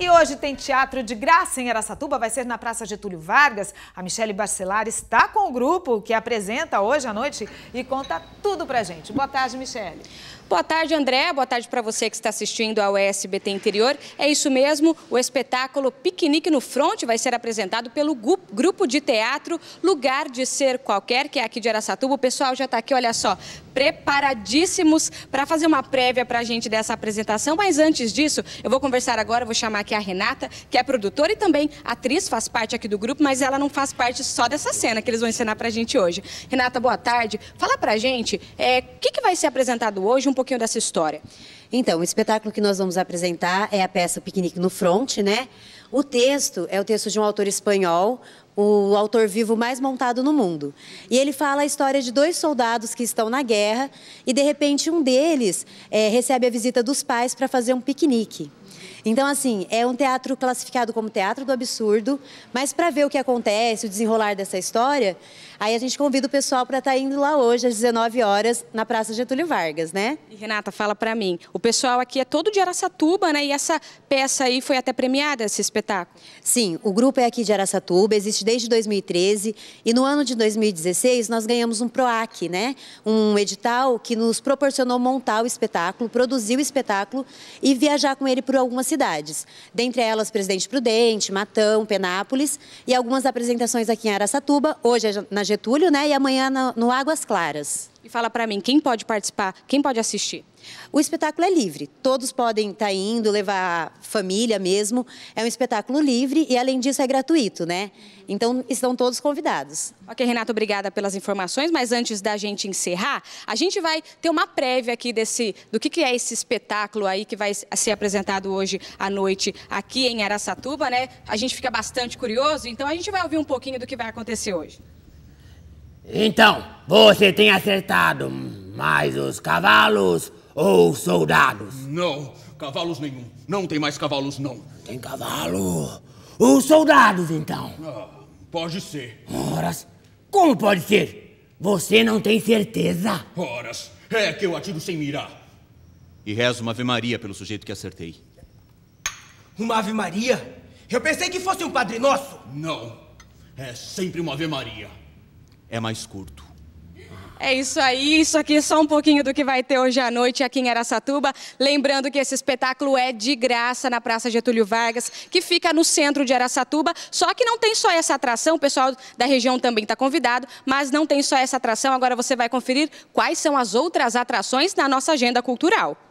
E hoje tem teatro de graça em Aracatuba, vai ser na Praça Getúlio Vargas. A Michele Barcelar está com o grupo que apresenta hoje à noite e conta tudo pra gente. Boa tarde, Michele. Boa tarde, André. Boa tarde para você que está assistindo ao ESBT Interior. É isso mesmo, o espetáculo Piquenique no Fronte vai ser apresentado pelo grupo de teatro Lugar de Ser Qualquer, que é aqui de Aracatuba. O pessoal já está aqui, olha só, preparadíssimos para fazer uma prévia para a gente dessa apresentação. Mas antes disso, eu vou conversar agora, vou chamar aqui a Renata, que é produtora e também atriz, faz parte aqui do grupo, mas ela não faz parte só dessa cena que eles vão ensinar para a gente hoje. Renata, boa tarde. Fala para a gente, o é, que, que vai ser apresentado hoje? Um pouquinho dessa história. Então, o espetáculo que nós vamos apresentar é a peça Piquenique no Front, né? O texto é o texto de um autor espanhol, o autor vivo mais montado no mundo. E ele fala a história de dois soldados que estão na guerra e, de repente, um deles é, recebe a visita dos pais para fazer um piquenique. Então, assim, é um teatro classificado como teatro do absurdo, mas para ver o que acontece, o desenrolar dessa história, aí a gente convida o pessoal para estar tá indo lá hoje às 19 horas na Praça Getúlio Vargas, né? E Renata, fala para mim, o pessoal aqui é todo de Araçatuba, né? E essa peça aí foi até premiada, esse espetáculo? Sim, o grupo é aqui de Araçatuba, existe desde 2013 e no ano de 2016 nós ganhamos um PROAC, né? Um edital que nos proporcionou montar o espetáculo, produzir o espetáculo e viajar com ele por algumas cidades, dentre elas Presidente Prudente, Matão, Penápolis e algumas apresentações aqui em Araçatuba, hoje é na Getúlio né, e amanhã no, no Águas Claras. E fala para mim, quem pode participar, quem pode assistir? O espetáculo é livre, todos podem estar tá indo, levar família mesmo. É um espetáculo livre e, além disso, é gratuito, né? Então, estão todos convidados. Ok, Renato, obrigada pelas informações, mas antes da gente encerrar, a gente vai ter uma prévia aqui desse, do que, que é esse espetáculo aí que vai ser apresentado hoje à noite aqui em Aracatuba, né? A gente fica bastante curioso, então a gente vai ouvir um pouquinho do que vai acontecer hoje. Então, você tem acertado, mais os cavalos ou os soldados? Não, cavalos nenhum. Não tem mais cavalos, não. Tem cavalo. Os soldados, então? Ah, pode ser. Horas, como pode ser? Você não tem certeza? Horas, é que eu atiro sem mirar. E rezo uma Ave Maria pelo sujeito que acertei. Uma Ave Maria? Eu pensei que fosse um Padre Nosso. Não, é sempre uma Ave Maria é mais curto. É isso aí, isso aqui é só um pouquinho do que vai ter hoje à noite aqui em Aracatuba. Lembrando que esse espetáculo é de graça na Praça Getúlio Vargas, que fica no centro de Aracatuba. Só que não tem só essa atração, o pessoal da região também está convidado, mas não tem só essa atração. Agora você vai conferir quais são as outras atrações na nossa agenda cultural.